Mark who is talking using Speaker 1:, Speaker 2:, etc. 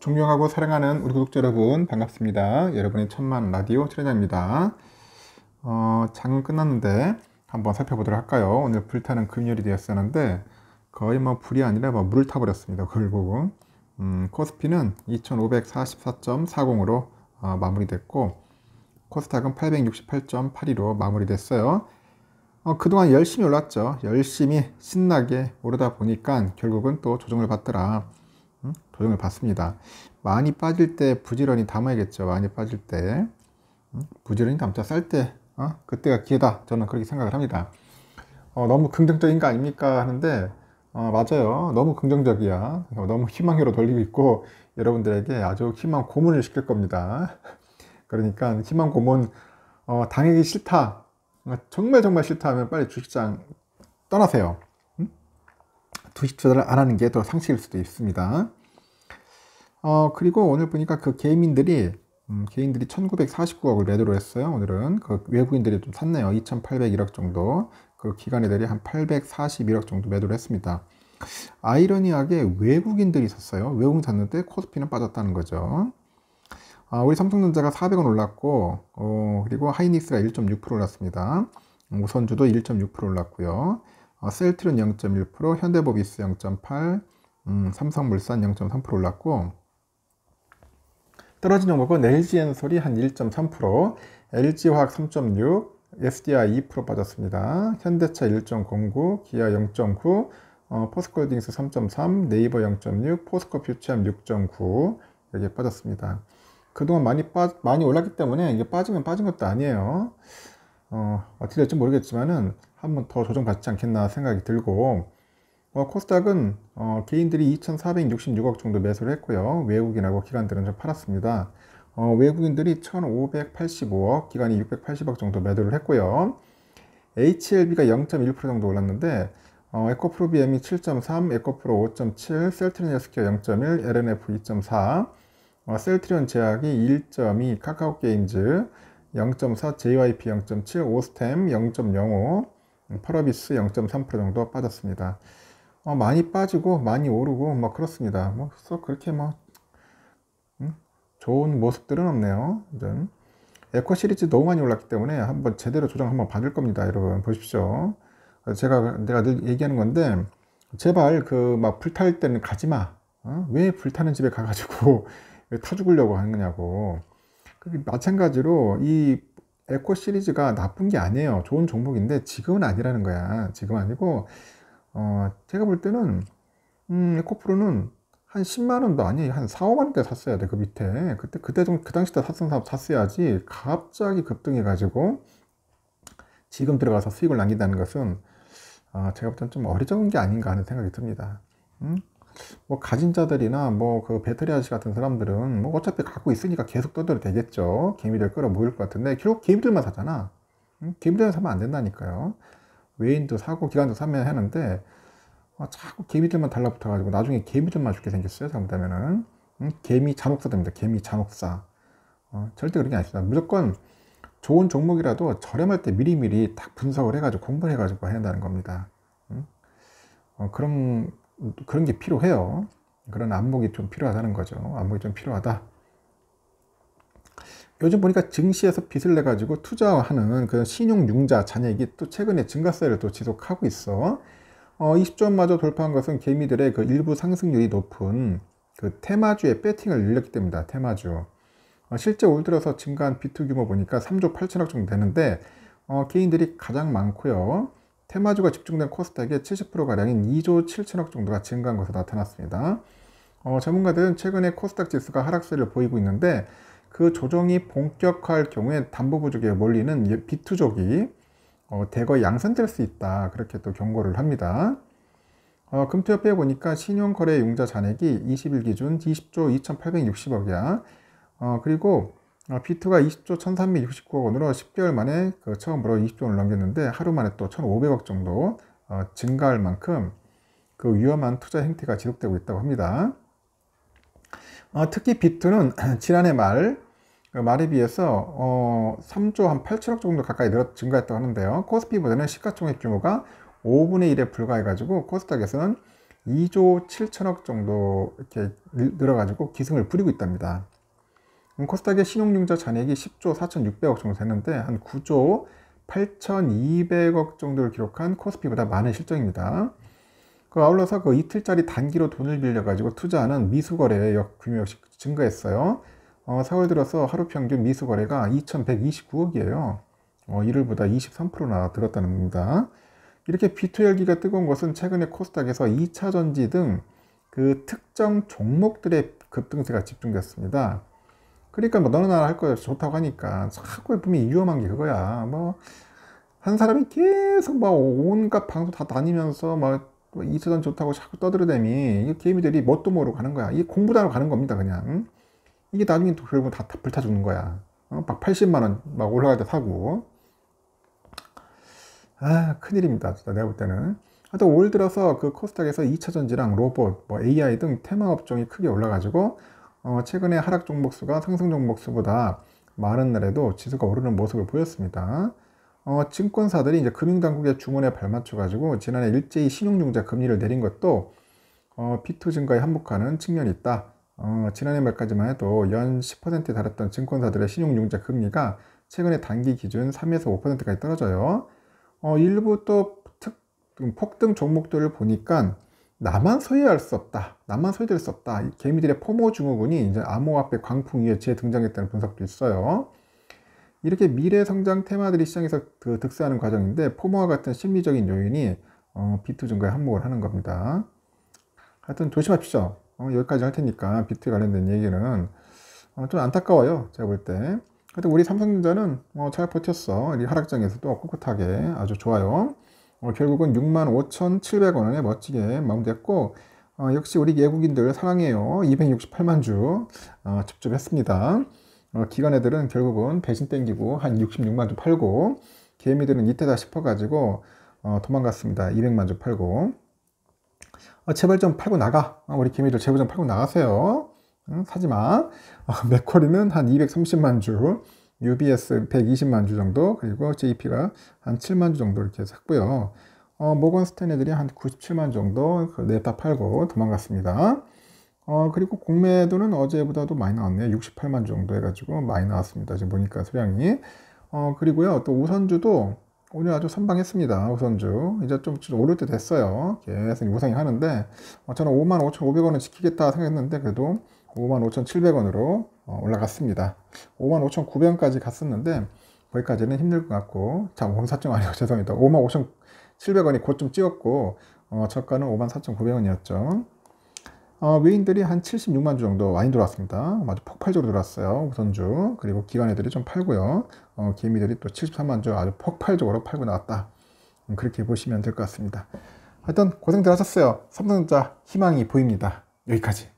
Speaker 1: 존경하고 사랑하는 우리 구독자 여러분 반갑습니다. 여러분의 천만 라디오 출연자입니다. 어, 장은 끝났는데 한번 살펴보도록 할까요? 오늘 불타는 금요일이 되었었는데 거의 뭐 불이 아니라 뭐 물을 타버렸습니다. 결국은 음, 코스피는 2544.40으로 어, 마무리됐고 코스닥은 868.82로 마무리됐어요. 어, 그동안 열심히 올랐죠. 열심히 신나게 오르다 보니까 결국은 또 조정을 받더라. 음? 조정을 받습니다. 많이 빠질 때 부지런히 담아야겠죠. 많이 빠질 때 부지런히 담자 쌀때 어? 그때가 기회다. 저는 그렇게 생각을 합니다. 어, 너무 긍정적인 거 아닙니까 하는데 어, 맞아요. 너무 긍정적이야. 너무 희망으로 돌리고 있고 여러분들에게 아주 희망 고문을 시킬 겁니다. 그러니까 희망 고문 어, 당하기 싫다. 정말 정말 싫다 하면 빨리 주식장 떠나세요. 주식 투자를 안 하는 게 더 상식일 수도 있습니다. 어, 그리고 오늘 보니까 그 개인들이 음, 개인들이 1949억을 매도를 했어요. 오늘은 그 외국인들이 좀 샀네요. 2801억 정도. 그 기관애들이 한 841억 정도 매도를 했습니다. 아이러니하게 외국인들이 샀어요. 외국인 샀는데 코스피는 빠졌다는 거죠. 아, 우리 삼성전자가 400원 올랐고 어, 그리고 하이닉스가 1.6% 올랐습니다. 우선주도 1.6% 올랐고요. 어, 셀트리 0.1%, 현대모비스 0.8, 음, 삼성물산 0.3% 올랐고 떨어진 종목은 LG엔솔이 한 1.3%, LG화학 3.6, SDI 2% 빠졌습니다. 현대차 1.09, 기아 0.9, 어, 포스코홀딩스 3.3, 네이버 0.6, 포스코 퓨처엠 6.9 여기에 빠졌습니다. 그동안 많이 빠, 많이 올랐기 때문에 이게 빠지면 빠진 것도 아니에요. 어, 어떻게 아, 될지 모르겠지만은 한번 더 조정받지 않겠나 생각이 들고 어, 코스닥은 어, 개인들이 2,466억 정도 매수를 했고요. 외국인하고 기관들은 좀 팔았습니다. 어, 외국인들이 1,585억, 기관이 680억 정도 매도를 했고요. HLB가 0.1% 정도 올랐는데 어, 에코프로 BM이 7.3, 에코프로 5.7, 셀트리온 헬스케어 0.1, LNF 2.4, 어, 셀트리온 제약이 1.2, 카카오 게임즈 0.4, JYP 0.7, 오스템 0.05, 음, 펄어비스 0.3% 정도 빠졌습니다. 어, 많이 빠지고 많이 오르고 뭐 그렇습니다. 뭐 그렇게 뭐 음? 좋은 모습들은 없네요. 이제 에코 시리즈 너무 많이 올랐기 때문에 한번 제대로 조정 한번 받을 겁니다. 여러분 보십시오. 제가 내가 늘 얘기하는 건데 제발 그 막 불탈 때는 가지 마. 어? 왜 불타는 집에 가가지고 타 죽으려고 하는 거냐고. 마찬가지로 이 에코 시리즈가 나쁜 게 아니에요. 좋은 종목인데 지금은 아니라는 거야. 지금 아니고 어 제가 볼 때는 음 에코 프로는 한 10만 원도 아니 한 4, 5만 원대 샀어야 돼. 그 밑에. 그때 그때 좀 그 당시 때 샀던 사업 샀어야지 갑자기 급등해 가지고 지금 들어가서 수익을 남긴다는 것은 어, 제가 볼 때는 좀 어리석은 게 아닌가 하는 생각이 듭니다. 음? 뭐 가진 자들이나 뭐 그 배터리 아저씨 같은 사람들은 뭐 어차피 갖고 있으니까 계속 떠들어 되겠죠. 개미들 끌어 모일 것 같은데 결국 개미들만 사잖아. 개미들만 사면 안 된다니까요. 외인도 사고 기관도 사면 하는데 어, 자꾸 개미들만 달라붙어가지고 나중에 개미들만 죽게 생겼어요. 잘못하면은 응? 개미 잔혹사 됩니다. 개미 잔혹사. 어, 절대 그런 게 아닙니다. 무조건 좋은 종목이라도 저렴할 때 미리미리 딱 분석을 해가지고 공부를 해가지고 해야 된다는 겁니다. 응? 어, 그런 그런 게 필요해요. 그런 안목이 좀 필요하다는 거죠. 안목이 좀 필요하다. 요즘 보니까 증시에서 빚을 내가지고 투자하는 그 신용융자 잔액이 또 최근에 증가세를 또 지속하고 있어. 어, 20조원마저 돌파한 것은 개미들의 그 일부 상승률이 높은 그 테마주의 배팅을 늘렸기 때문이다. 테마주. 어, 실제 올 들어서 증가한 비투 규모 보니까 3조 8천억 정도 되는데 어, 개인들이 가장 많고요. 테마주가 집중된 코스닥의 70%가량인 2조 7천억 정도가 증가한 것으로 나타났습니다. 어, 전문가들은 최근에 코스닥 지수가 하락세를 보이고 있는데 그 조정이 본격화할 경우에 담보부족에 몰리는 예, 비투족이 어, 대거 양산될 수 있다 그렇게 또 경고를 합니다. 어, 금투협회에 보니까 신용거래융자 잔액이 20일 기준 20조 2,860억이야. 어, 그리고 비트가 20조 1369억 원으로 10개월 만에 그 처음으로 20조 원을 넘겼는데 하루 만에 또 1500억 정도 어, 증가할 만큼 그 위험한 투자 행태가 지속되고 있다고 합니다. 어, 특히 비트는 지난해 말 그 말에 비해서 어, 3조 한 8천억 정도 가까이 늘어 증가했다고 하는데요. 코스피보다는 시가총액 규모가 5분의 1에 불과해가지고 코스닥에서는 2조 7천억 정도 이렇게 늘어가지고 기승을 부리고 있답니다. 코스닥의 신용융자 잔액이 10조 4,600억 정도 되는데 한 9조 8,200억 정도를 기록한 코스피보다 많은 실적입니다. 그 아울러서 그 이틀짜리 단기로 돈을 빌려가지고 투자하는 미수거래 역 규모 역시 증가했어요. 어, 4월 들어서 하루 평균 미수거래가 2,129억이에요. 어, 이를보다 23%나 들었다는 겁니다. 이렇게 B2 열기가 뜨거운 것은 최근에 코스닥에서 2차 전지 등 그 특정 종목들의 급등세가 집중됐습니다. 그러니까 뭐 너는 나라 할 거야 좋다고 하니까 자꾸 예쁨이 위험한 게 그거야 뭐 한 사람이 계속 막 온갖 방송 다 다니면서 뭐 이수단 좋다고 자꾸 떠들어대니 이 개미들이 뭣도 모르고 가는 거야 이게 공부단으로 가는 겁니다 그냥 이게 나중에 결국 다, 다 불타 죽는 거야 어? 막 80만원 막 올라갈 때 사고 아 큰일입니다 진짜 내가 볼 때는 하여튼 올 들어서 그 코스닥에서 2차전지랑 로봇, 뭐 AI 등 테마 업종이 크게 올라가지고 어, 최근에 하락 종목수가 상승 종목수보다 많은 날에도 지수가 오르는 모습을 보였습니다. 어, 증권사들이 이제 금융당국의 주문에 발맞춰 가지고 지난해 일제히 신용융자 금리를 내린 것도 어, P2 증가에 한몫하는 측면이 있다. 어, 지난해 말까지만 해도 연 10%에 달했던 증권사들의 신용융자 금리가 최근에 단기 기준 3에서 5%까지 떨어져요. 어, 일부 또 특, 폭등 종목들을 보니까 나만 소유할 수 없다. 나만 소유될 수 없다. 개미들의 포모 증후군이 이제 암호화폐 광풍 위에 재등장했다는 분석도 있어요. 이렇게 미래 성장 테마들이 시장에서 그 득세하는 과정인데 포모와 같은 심리적인 요인이 어, 비트 증가에 한몫을 하는 겁니다. 하여튼 조심하십시오. 어, 여기까지 할 테니까 비트 관련된 얘기는 어, 좀 안타까워요. 제가 볼 때. 하여튼 우리 삼성전자는 어, 잘 버텼어. 이 하락장에서도 꿋꿋하게 아주 좋아요. 어, 결국은 65,700원에 멋지게 마무리됐고 어, 역시 우리 외국인들 사랑해요. 268만 주 어, 접했습니다 어, 기관애들은 결국은 배신 땡기고 한 66만 주 팔고 개미들은 이때다 싶어가지고 어, 도망갔습니다. 200만 주 팔고 어, 제발 좀 팔고 나가. 어, 우리 개미들 제발 좀 팔고 나가세요. 응, 사지마. 어, 맥쿼리는 한 230만 주 UBS 120만 주 정도, 그리고 JP가 한 7만 주 정도 이렇게 샀고요. 어, 모건 스탠리들이 한 97만 정도 내파 그 팔고 도망갔습니다. 어, 그리고 공매도는 어제보다도 많이 나왔네요. 68만 주 정도 해가지고 많이 나왔습니다. 지금 보니까 수량이 어, 그리고요, 또 우선주도 오늘 아주 선방했습니다. 우선주. 이제 좀 오를 때 됐어요. 계속 우상이 하는데, 어, 저는 5만 5,500원을 지키겠다 생각했는데, 그래도 55,700원으로 어, 올라갔습니다. 55,900원까지 갔었는데 거기까지는 힘들 것 같고 자 54점 아니고 죄송합니다. 55,700원이 곧 좀 찍었고 어, 저가는 54,900원이었죠. 어, 외인들이 한 76만 주 정도 많이 들어왔습니다. 아주 폭발적으로 들어왔어요. 우선주 그리고 기관애들이 좀 팔고요. 어, 개미들이 또 73만 주 아주 폭발적으로 팔고 나왔다. 음, 그렇게 보시면 될 것 같습니다. 하여튼 고생들 하셨어요. 삼성전자 희망이 보입니다. 여기까지.